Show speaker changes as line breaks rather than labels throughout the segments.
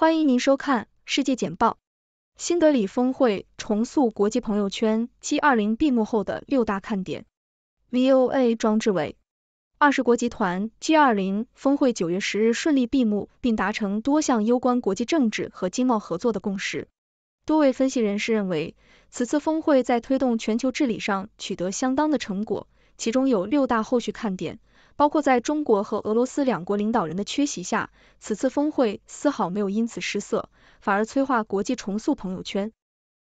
欢迎您收看《世界简报》。新德里峰会重塑国际朋友圈，G20 闭幕后的六大看点。VOA 装志伟。二十国集团 G20 峰会九月十日顺利闭幕，并达成多项攸关国际政治和经贸合作的共识。多位分析人士认为，此次峰会在推动全球治理上取得相当的成果，其中有六大后续看点。包括在中国和俄罗斯两国领导人的缺席下，此次峰会丝毫没有因此失色，反而催化国际重塑朋友圈。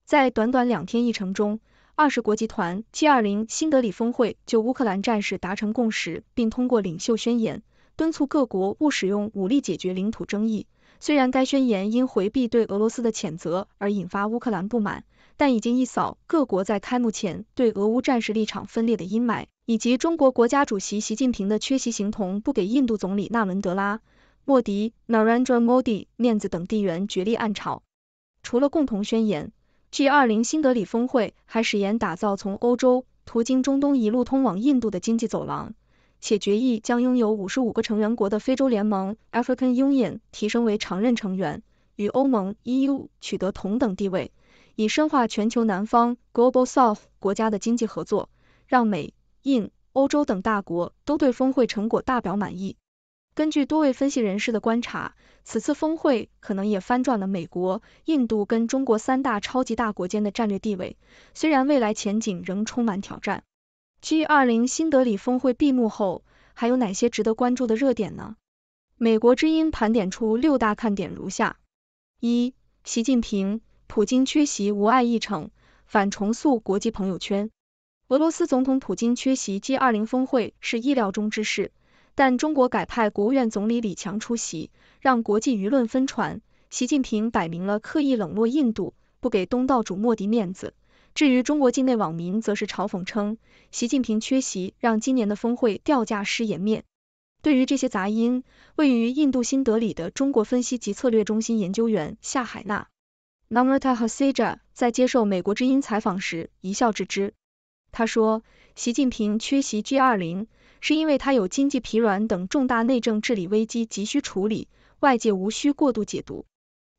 在短短两天议程中，二十国集团、G20、新德里峰会就乌克兰战事达成共识，并通过领袖宣言，敦促各国勿使用武力解决领土争议。虽然该宣言因回避对俄罗斯的谴责而引发乌克兰不满，但已经一扫各国在开幕前对俄乌战事立场分裂的阴霾。以及中国国家主席习近平的缺席行同不给印度总理纳伦德拉·莫迪 （Narendra Modi） 面子等地缘决裂暗潮。除了共同宣言，G20 新德里峰会还誓言打造从欧洲途经中东一路通往印度的经济走廊，且决议将拥有五十五个成员国的非洲联盟 （African Union） 提升为常任成员，与欧盟 （EU） 取得同等地位，以深化全球南方 （Global South） 国家的经济合作，让美。印、欧洲等大国都对峰会成果大表满意。根据多位分析人士的观察，此次峰会可能也翻转了美国、印度跟中国三大超级大国间的战略地位。虽然未来前景仍充满挑战，G 二零新德里峰会闭幕后，还有哪些值得关注的热点呢？美国之音盘点出六大看点如下：一、习近平、普京缺席无碍议程，反重塑国际朋友圈。俄罗斯总统普京缺席 G20 峰会是意料中之事，但中国改派国务院总理李强出席，让国际舆论纷传。习近平摆明了刻意冷落印度，不给东道主莫迪面子。至于中国境内网民，则是嘲讽称，习近平缺席让今年的峰会掉价失颜面。对于这些杂音，位于印度新德里的中国分析及策略中心研究员夏海纳 Namrata h a a 在接受美国之音采访时一笑置之。他说，习近平缺席 G 二零，是因为他有经济疲软等重大内政治理危机急需处理，外界无需过度解读。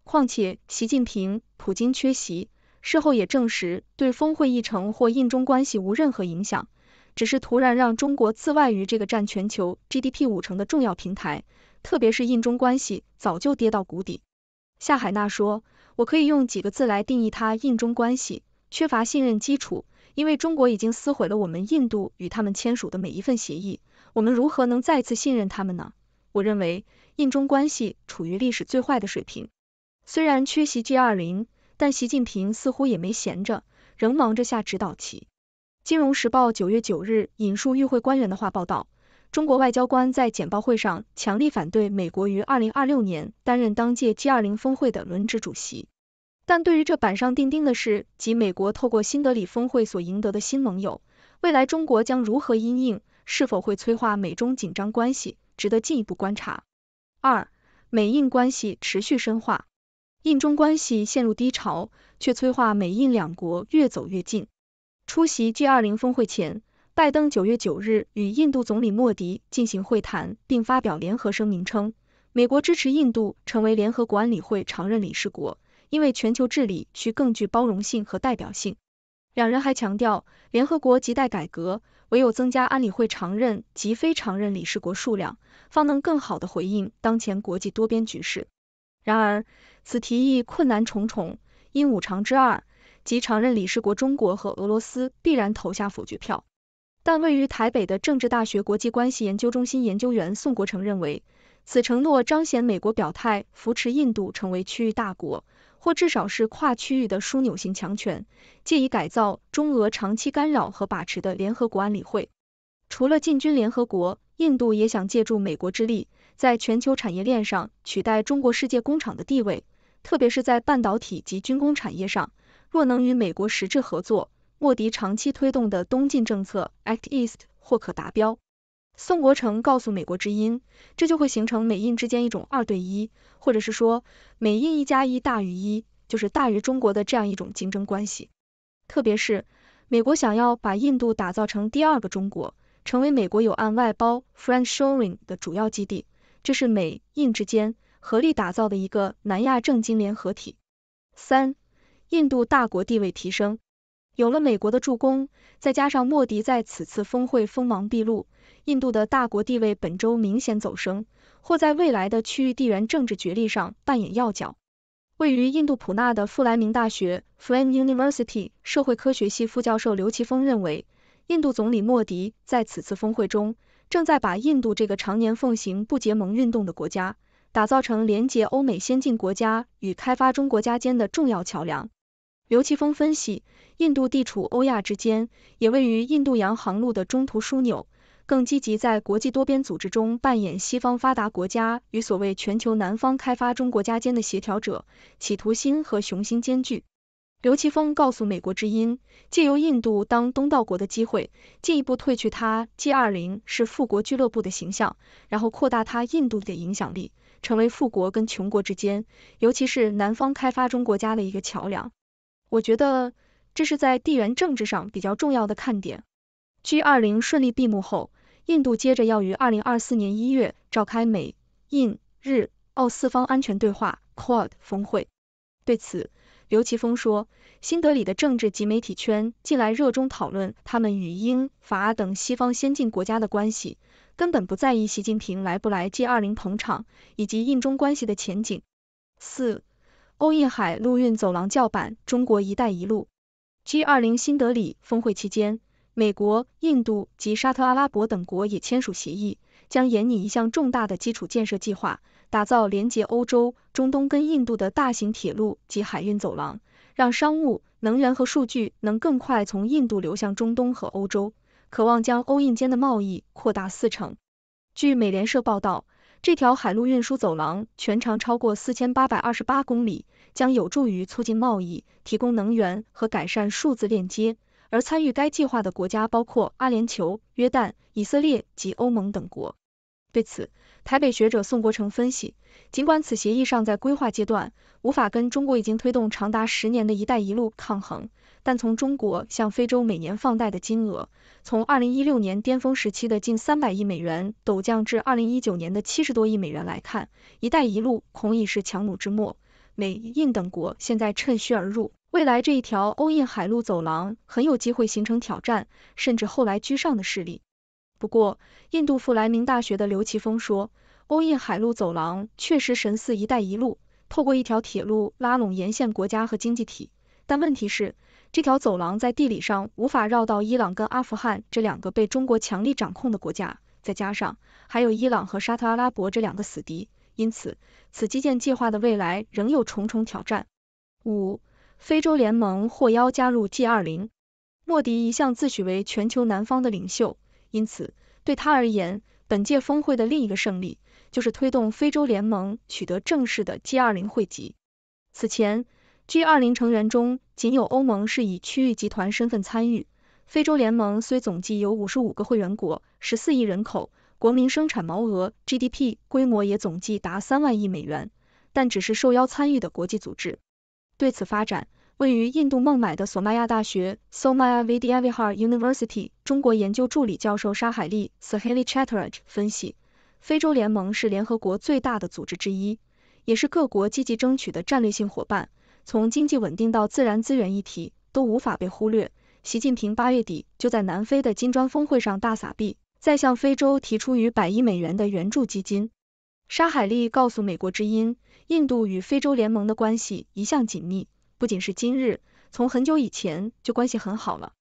况且，习近平、普京缺席，事后也证实对峰会议程或印中关系无任何影响，只是突然让中国自外于这个占全球 GDP 五成的重要平台，特别是印中关系早就跌到谷底。夏海娜说：“我可以用几个字来定义它：印中关系缺乏信任基础。”因为中国已经撕毁了我们印度与他们签署的每一份协议，我们如何能再次信任他们呢？我认为印中关系处于历史最坏的水平。虽然缺席 G 二零，但习近平似乎也没闲着，仍忙着下指导棋。《金融时报》九月九日引述与会官员的话报道，中国外交官在简报会上强烈反对美国于二零二六年担任当届 G 二零峰会的轮值主席。但对于这板上钉钉的事及美国透过新德里峰会所赢得的新盟友，未来中国将如何因应，是否会催化美中紧张关系，值得进一步观察。二、美印关系持续深化，印中关系陷入低潮，却催化美印两国越走越近。出席 G20 峰会前，拜登九月九日与印度总理莫迪进行会谈，并发表联合声明称，美国支持印度成为联合国安理会常任理事国。因为全球治理需更具包容性和代表性，两人还强调，联合国亟待改革，唯有增加安理会常任及非常任理事国数量，方能更好地回应当前国际多边局势。然而，此提议困难重重，因五常之二及常任理事国中国和俄罗斯必然投下否决票。但位于台北的政治大学国际关系研究中心研究员宋国成认为，此承诺彰显美国表态扶持印度成为区域大国。或至少是跨区域的枢纽型强权，借以改造中俄长期干扰和把持的联合国安理会。除了进军联合国，印度也想借助美国之力，在全球产业链上取代中国“世界工厂”的地位，特别是在半导体及军工产业上。若能与美国实质合作，莫迪长期推动的东进政策 Act East 或可达标。宋国成告诉美国之音，这就会形成美印之间一种二对一，或者是说美印一加一大于一，就是大于中国的这样一种竞争关系。特别是美国想要把印度打造成第二个中国，成为美国有岸外包 （friend sharing） 的主要基地，这是美印之间合力打造的一个南亚政经联合体。三、印度大国地位提升，有了美国的助攻，再加上莫迪在此次峰会锋芒毕露。印度的大国地位本周明显走升，或在未来的区域地缘政治角力上扮演要角。位于印度普纳的富莱明大学 （Flem University） 社会科学系副教授刘奇峰认为，印度总理莫迪在此次峰会中，正在把印度这个常年奉行不结盟运动的国家，打造成连接欧美先进国家与开发中国家间的重要桥梁。刘奇峰分析，印度地处欧亚之间，也位于印度洋航路的中途枢纽。更积极在国际多边组织中扮演西方发达国家与所谓全球南方开发中国家间的协调者，企图心和雄心兼具。刘奇峰告诉美国之音，借由印度当东道国的机会，进一步褪去他 G 二零是富国俱乐部的形象，然后扩大他印度的影响力，成为富国跟穷国之间，尤其是南方开发中国家的一个桥梁。我觉得这是在地缘政治上比较重要的看点。G 二零顺利闭幕后。印度接着要于二零二四年一月召开美印日澳四方安全对话 （Quad） 峰会。对此，刘奇峰说，新德里的政治及媒体圈近来热衷讨论他们与英法等西方先进国家的关系，根本不在意习近平来不来 G 二零捧场以及印中关系的前景。四欧印海陆运走廊叫板中国“一带一路 ”，G 二零新德里峰会期间。美国、印度及沙特阿拉伯等国也签署协议，将研拟一项重大的基础建设计划，打造连接欧洲、中东跟印度的大型铁路及海运走廊，让商务、能源和数据能更快从印度流向中东和欧洲，渴望将欧印间的贸易扩大四成。据美联社报道，这条海陆运输走廊全长超过四千八百二十八公里，将有助于促进贸易、提供能源和改善数字链接。而参与该计划的国家包括阿联酋、约旦、以色列及欧盟等国。对此，台北学者宋国成分析，尽管此协议尚在规划阶段，无法跟中国已经推动长达十年的“一带一路”抗衡，但从中国向非洲每年放贷的金额，从二零一六年巅峰时期的近三百亿美元，陡降至二零一九年的七十多亿美元来看，“一带一路”恐已是强弩之末。美、印等国现在趁虚而入。未来这一条欧印海陆走廊很有机会形成挑战，甚至后来居上的势力。不过，印度富莱明大学的刘奇峰说，欧印海陆走廊确实神似“一带一路”，透过一条铁路拉拢沿线国家和经济体。但问题是，这条走廊在地理上无法绕到伊朗跟阿富汗这两个被中国强力掌控的国家，再加上还有伊朗和沙特阿拉伯这两个死敌，因此此基建计划的未来仍有重重挑战。五非洲联盟获邀加入 G20，莫迪一向自诩为全球南方的领袖，因此对他而言，本届峰会的另一个胜利就是推动非洲联盟取得正式的 G20 会籍。此前，G20 成员中仅有欧盟是以区域集团身份参与。非洲联盟虽总计有五十五个会员国，十四亿人口，国民生产毛额 GDP 规模也总计达三万亿美元，但只是受邀参与的国际组织。对此发展，位于印度孟买的索马亚大学 （Somaya Vidya Vihar University） 中国研究助理教授沙海利 （Saheli c h a t t e r j 分析，非洲联盟是联合国最大的组织之一，也是各国积极争取的战略性伙伴。从经济稳定到自然资源议题，都无法被忽略。习近平八月底就在南非的金砖峰会上大撒币，再向非洲提出逾百亿美元的援助基金。沙海利告诉《美国之音》。印度与非洲联盟的关系一向紧密，不仅是今日，从很久以前就关系很好了。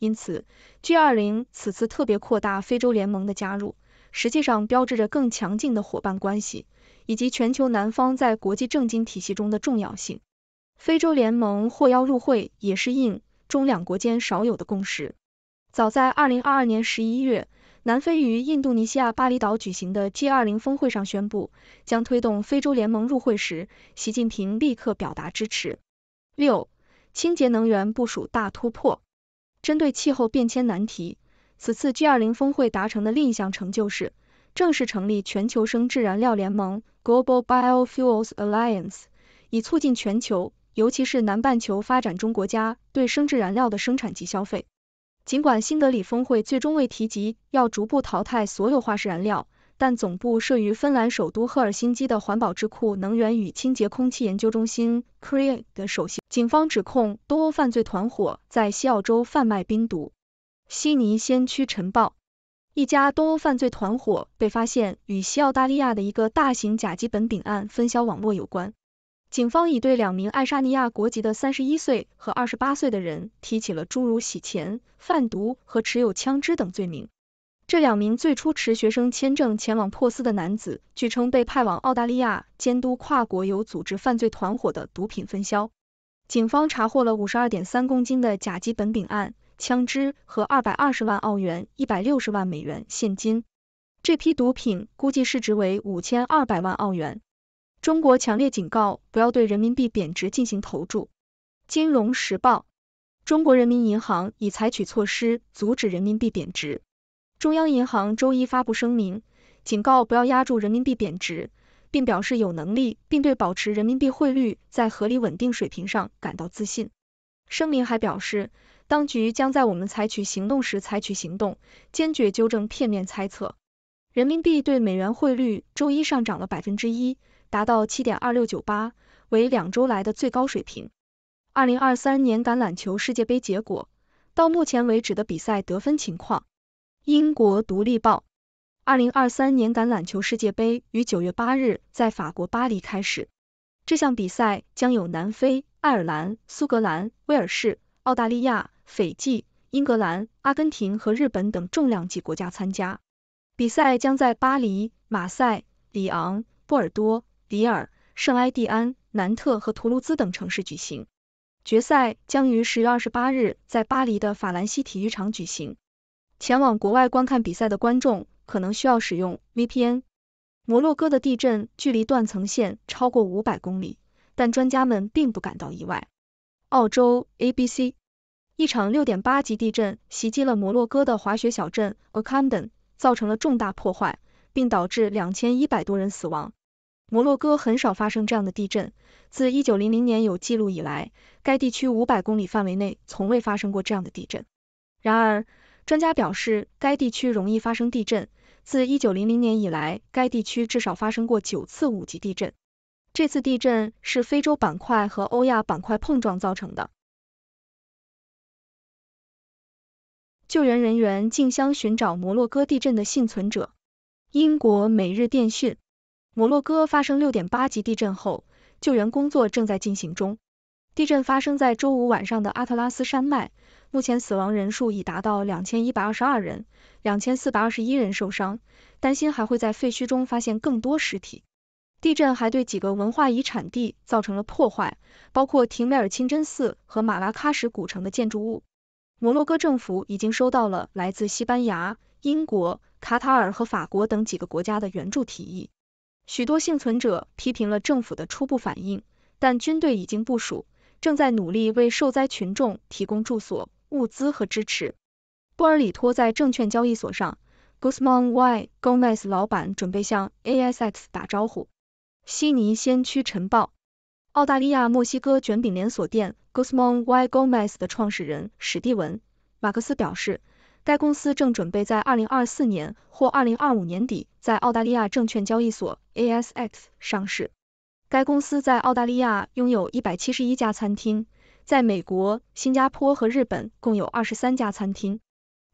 因此，G20 此次特别扩大非洲联盟的加入，实际上标志着更强劲的伙伴关系以及全球南方在国际政经体系中的重要性。非洲联盟获邀入会，也是印中两国间少有的共识。早在二零二二年十一月。南非于印度尼西亚巴厘岛举行的 G20 峰会上宣布，将推动非洲联盟入会时，习近平立刻表达支持。六，清洁能源部署大突破。针对气候变迁难题，此次 G20 峰会达成的另一项成就，是正式成立全球生质燃料联盟 （Global Biofuels Alliance），以促进全球，尤其是南半球发展中国家对生质燃料的生产及消费。尽管新德里峰会最终未提及要逐步淘汰所有化石燃料，但总部设于芬兰首都赫尔辛基的环保智库能源与清洁空气研究中心 （CREA） 的首席。警方指控东欧犯罪团伙在西澳洲贩卖冰毒。悉尼先驱晨报：一家东欧犯罪团伙被发现与西澳大利亚的一个大型甲基苯丙胺分销网络有关。警方已对两名爱沙尼亚国籍的三十一岁和二十八岁的人提起了诸如洗钱、贩毒和持有枪支等罪名。这两名最初持学生签证前往珀斯的男子，据称被派往澳大利亚监督跨国有组织犯罪团伙的毒品分销。警方查获了五十二点三公斤的甲基苯丙胺、枪支和二百二十万澳元（一百六十万美元）现金。这批毒品估计市值为五千二百万澳元。中国强烈警告不要对人民币贬值进行投注。金融时报，中国人民银行已采取措施阻止人民币贬值。中央银行周一发布声明，警告不要压住人民币贬值，并表示有能力，并对保持人民币汇率在合理稳定水平上感到自信。声明还表示，当局将在我们采取行动时采取行动，坚决纠正片面猜测。人民币对美元汇率周一上涨了百分之一。达到七点二六九八，为两周来的最高水平。二零二三年橄榄球世界杯结果到目前为止的比赛得分情况。英国独立报：二零二三年橄榄球世界杯于九月八日在法国巴黎开始。这项比赛将有南非、爱尔兰、苏格兰、威尔士、澳大利亚、斐济、英格兰、阿根廷和日本等重量级国家参加。比赛将在巴黎、马赛、里昂、波尔多。迪尔、圣埃蒂安、南特和图卢兹等城市举行。决赛将于十月二十八日在巴黎的法兰西体育场举行。前往国外观看比赛的观众可能需要使用 VPN。摩洛哥的地震距离断层线超过五百公里，但专家们并不感到意外。澳洲 ABC：一场六点八级地震袭击了摩洛哥的滑雪小镇 a k d a d 造成了重大破坏，并导致两千一百多人死亡。摩洛哥很少发生这样的地震。自一九零零年有记录以来，该地区五百公里范围内从未发生过这样的地震。然而，专家表示该地区容易发生地震。自一九零零年以来，该地区至少发生过九次五级地震。这次地震是非洲板块和欧亚板块碰撞造成的。救援人员竞相寻找摩洛哥地震的幸存者。英国每日电讯。摩洛哥发生六点八级地震后，救援工作正在进行中。地震发生在周五晚上的阿特拉斯山脉，目前死亡人数已达到两千一百二十二人，两千四百二十一人受伤，担心还会在废墟中发现更多尸体。地震还对几个文化遗产地造成了破坏，包括廷美尔清真寺和马拉喀什古城的建筑物。摩洛哥政府已经收到了来自西班牙、英国、卡塔尔和法国等几个国家的援助提议。许多幸存者批评了政府的初步反应，但军队已经部署，正在努力为受灾群众提供住所、物资和支持。布尔里托在证券交易所上，Guzman y Gomez 老板准备向 ASX 打招呼。悉尼先驱晨报，澳大利亚墨西哥卷饼连锁店 Guzman y Gomez 的创始人史蒂文·马克思表示。该公司正准备在二零二四年或二零二五年底在澳大利亚证券交易所 （ASX） 上市。该公司在澳大利亚拥有一百七十一家餐厅，在美国、新加坡和日本共有二十三家餐厅。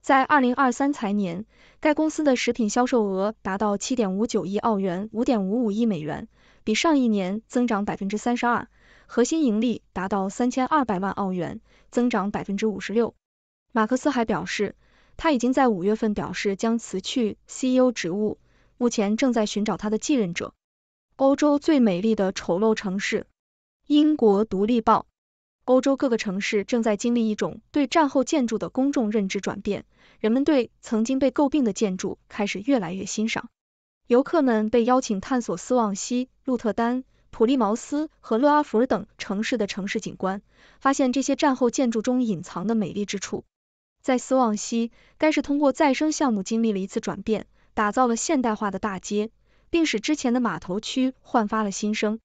在二零二三财年，该公司的食品销售额达到七点五九亿澳元（五点五五亿美元），比上一年增长百分之三十二，核心盈利达到三千二百万澳元，增长百分之五十六。马克思还表示。他已经在五月份表示将辞去 CEO 职务，目前正在寻找他的继任者。欧洲最美丽的丑陋城市，英国独立报。欧洲各个城市正在经历一种对战后建筑的公众认知转变，人们对曾经被诟病的建筑开始越来越欣赏。游客们被邀请探索斯旺西、鹿特丹、普利茅斯和勒阿弗尔等城市的城市景观，发现这些战后建筑中隐藏的美丽之处。在斯旺西，该市通过再生项目经历了一次转变，打造了现代化的大街，并使之前的码头区焕发了新生。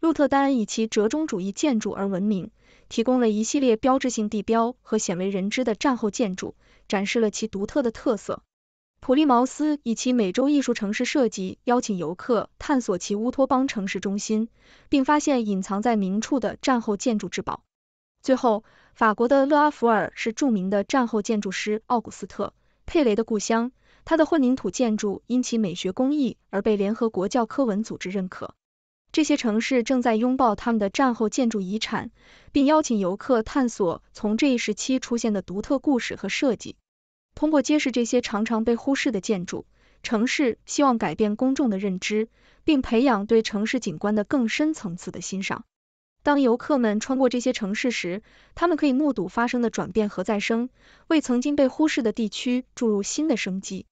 鹿特丹以其折中主义建筑而闻名，提供了一系列标志性地标和鲜为人知的战后建筑，展示了其独特的特色。普利茅斯以其美洲艺术城市设计，邀请游客探索其乌托邦城市中心，并发现隐藏在明处的战后建筑之宝。最后。法国的勒阿弗尔是著名的战后建筑师奥古斯特·佩雷的故乡，他的混凝土建筑因其美学工艺而被联合国教科文组织认可。这些城市正在拥抱他们的战后建筑遗产，并邀请游客探索从这一时期出现的独特故事和设计。通过揭示这些常常被忽视的建筑，城市希望改变公众的认知，并培养对城市景观的更深层次的欣赏。当游客们穿过这些城市时，他们可以目睹发生的转变和再生，为曾经被忽视的地区注入新的生机。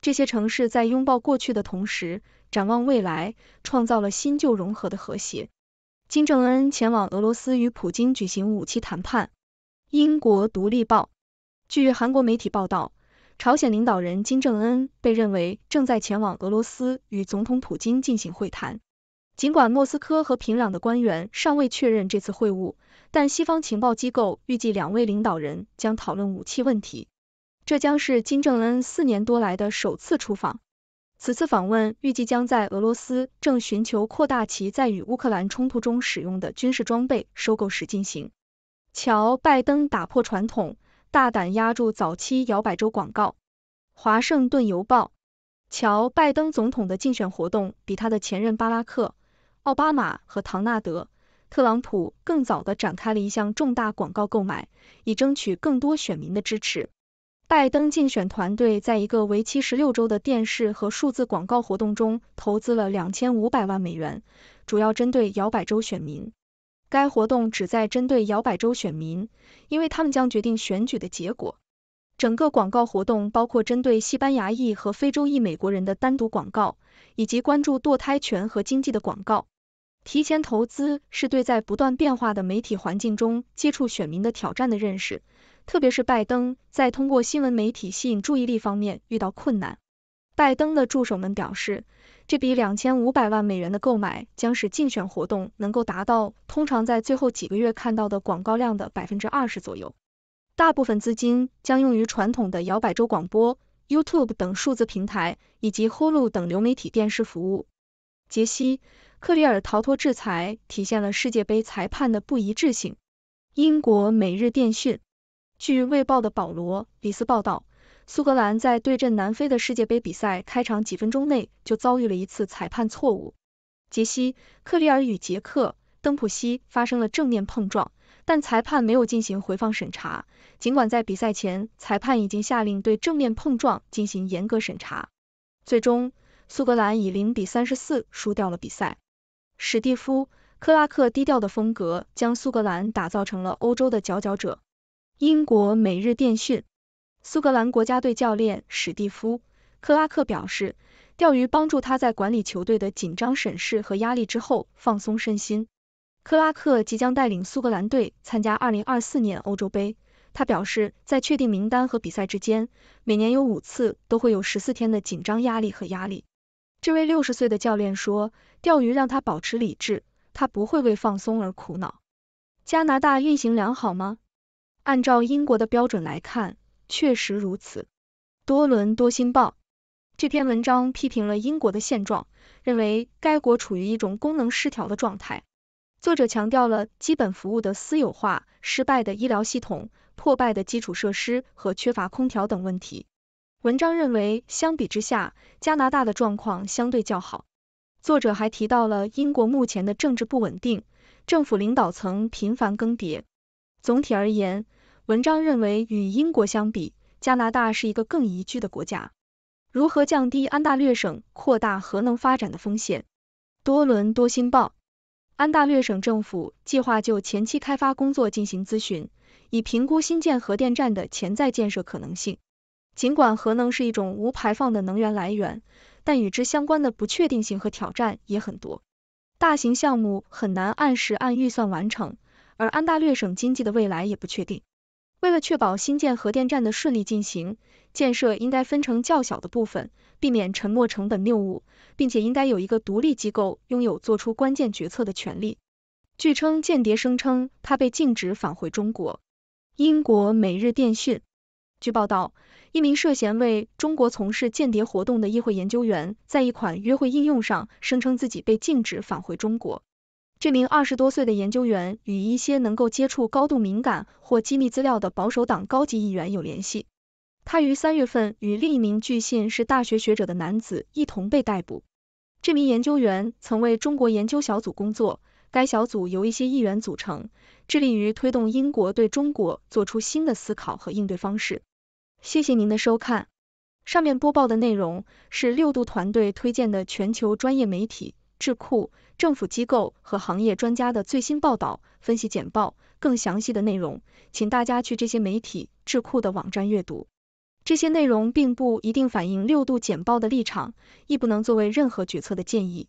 这些城市在拥抱过去的同时，展望未来，创造了新旧融合的和谐。金正恩前往俄罗斯与普京举行武器谈判。英国《独立报》据韩国媒体报道，朝鲜领导人金正恩被认为正在前往俄罗斯与总统普京进行会谈。尽管莫斯科和平壤的官员尚未确认这次会晤，但西方情报机构预计两位领导人将讨论武器问题。这将是金正恩四年多来的首次出访。此次访问预计将在俄罗斯正寻求扩大其在与乌克兰冲突中使用的军事装备收购时进行。乔拜登打破传统，大胆压住早期摇摆州广告。华盛顿邮报：乔拜登总统的竞选活动比他的前任巴拉克。奥巴马和唐纳德·特朗普更早地展开了一项重大广告购买，以争取更多选民的支持。拜登竞选团队在一个为期十六周的电视和数字广告活动中投资了两千五百万美元，主要针对摇摆州选民。该活动旨在针对摇摆州选民，因为他们将决定选举的结果。整个广告活动包括针对西班牙裔和非洲裔美国人的单独广告，以及关注堕胎权和经济的广告。提前投资是对在不断变化的媒体环境中接触选民的挑战的认识，特别是拜登在通过新闻媒体吸引注意力方面遇到困难。拜登的助手们表示，这笔两千五百万美元的购买将使竞选活动能够达到通常在最后几个月看到的广告量的百分之二十左右。大部分资金将用于传统的摇摆州广播、YouTube 等数字平台以及 Hulu 等流媒体电视服务。杰西。克里尔逃脱制裁，体现了世界杯裁判的不一致性。英国《每日电讯》据《卫报》的保罗·里斯报道，苏格兰在对阵南非的世界杯比赛开场几分钟内就遭遇了一次裁判错误。杰西·克里尔与杰克·登普西发生了正面碰撞，但裁判没有进行回放审查。尽管在比赛前，裁判已经下令对正面碰撞进行严格审查，最终苏格兰以零比三十四输掉了比赛。史蒂夫·克拉克低调的风格将苏格兰打造成了欧洲的佼佼者。英国每日电讯，苏格兰国家队教练史蒂夫·克拉克表示，钓鱼帮助他在管理球队的紧张审视和压力之后放松身心。克拉克即将带领苏格兰队参加2024年欧洲杯，他表示，在确定名单和比赛之间，每年有五次都会有十四天的紧张、压力和压力。这位六十岁的教练说：“钓鱼让他保持理智，他不会为放松而苦恼。”加拿大运行良好吗？按照英国的标准来看，确实如此。多伦多新报这篇文章批评了英国的现状，认为该国处于一种功能失调的状态。作者强调了基本服务的私有化、失败的医疗系统、破败的基础设施和缺乏空调等问题。文章认为，相比之下，加拿大的状况相对较好。作者还提到了英国目前的政治不稳定，政府领导层频繁更迭。总体而言，文章认为与英国相比，加拿大是一个更宜居的国家。如何降低安大略省扩大核能发展的风险？多伦多新报，安大略省政府计划就前期开发工作进行咨询，以评估新建核电站的潜在建设可能性。尽管核能是一种无排放的能源来源，但与之相关的不确定性和挑战也很多。大型项目很难按时按预算完成，而安大略省经济的未来也不确定。为了确保新建核电站的顺利进行，建设应该分成较小的部分，避免沉没成本谬误，并且应该有一个独立机构拥有做出关键决策的权利。据称，间谍声称他被禁止返回中国。英国每日电讯。据报道，一名涉嫌为中国从事间谍活动的议会研究员，在一款约会应用上声称自己被禁止返回中国。这名二十多岁的研究员与一些能够接触高度敏感或机密资料的保守党高级议员有联系。他于三月份与另一名据信是大学学者的男子一同被逮捕。这名研究员曾为中国研究小组工作，该小组由一些议员组成。致力于推动英国对中国做出新的思考和应对方式。谢谢您的收看。上面播报的内容是六度团队推荐的全球专业媒体、智库、政府机构和行业专家的最新报道、分析简报。更详细的内容，请大家去这些媒体、智库的网站阅读。这些内容并不一定反映六度简报的立场，亦不能作为任何决策的建议。